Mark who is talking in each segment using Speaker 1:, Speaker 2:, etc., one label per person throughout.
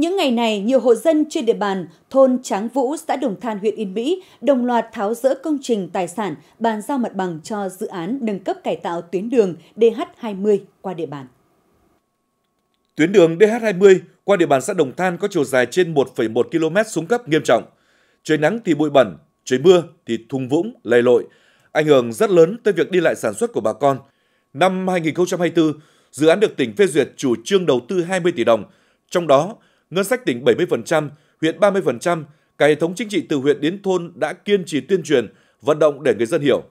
Speaker 1: Những ngày này, nhiều hộ dân trên địa bàn thôn Tráng Vũ, xã Đồng Than, huyện Yên Mỹ đồng loạt tháo rỡ công trình tài sản bàn giao mặt bằng cho dự án nâng cấp cải tạo tuyến đường DH20 qua địa bàn.
Speaker 2: Tuyến đường DH20 qua địa bàn xã Đồng Than có chiều dài trên 1,1 km xuống cấp nghiêm trọng. Trời nắng thì bụi bẩn, trời mưa thì thùng vũng, lầy lội, ảnh hưởng rất lớn tới việc đi lại sản xuất của bà con. Năm 2024, dự án được tỉnh phê duyệt chủ trương đầu tư 20 tỷ đồng, trong đó ngân sách tỉnh 70%, huyện 30%, cả hệ thống chính trị từ huyện đến thôn đã kiên trì tuyên truyền, vận động để người dân hiểu.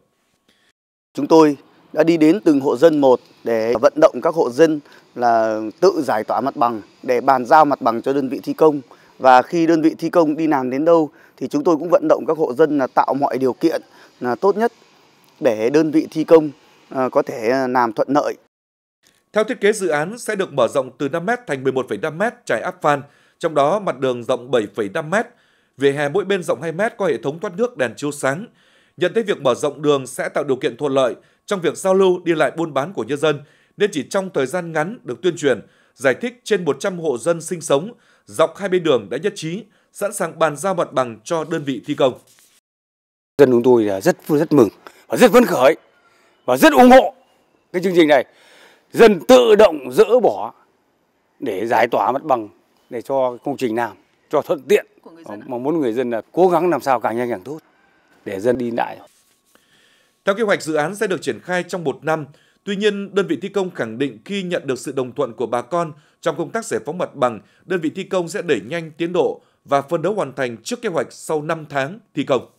Speaker 1: Chúng tôi đã đi đến từng hộ dân một để vận động các hộ dân là tự giải tỏa mặt bằng để bàn giao mặt bằng cho đơn vị thi công và khi đơn vị thi công đi làm đến đâu thì chúng tôi cũng vận động các hộ dân là tạo mọi điều kiện là tốt nhất để đơn vị thi công à, có thể à, làm thuận lợi
Speaker 2: theo thiết kế dự án sẽ được mở rộng từ 5m thành 11,5m trải áp phan, trong đó mặt đường rộng 7,5m, vỉa hè mỗi bên rộng 2m có hệ thống thoát nước đèn chiếu sáng. Nhận thấy việc mở rộng đường sẽ tạo điều kiện thuận lợi trong việc giao lưu đi lại buôn bán của nhân dân, nên chỉ trong thời gian ngắn được tuyên truyền, giải thích trên 100 hộ dân sinh sống dọc hai bên đường đã nhất trí sẵn sàng bàn giao mặt bằng cho đơn vị thi công.
Speaker 3: Dân chúng tôi rất rất mừng và rất phấn khởi và rất ủng hộ cái chương trình này dân tự động dỡ bỏ để giải tỏa mặt bằng để cho công trình làm cho thuận tiện mà muốn người dân là cố gắng làm sao càng nhanh càng tốt để dân đi lại. Theo kế hoạch dự án sẽ được triển khai trong một năm. Tuy
Speaker 2: nhiên, đơn vị thi công khẳng định khi nhận được sự đồng thuận của bà con trong công tác giải phóng mặt bằng, đơn vị thi công sẽ đẩy nhanh tiến độ và phân đấu hoàn thành trước kế hoạch sau 5 tháng thi công.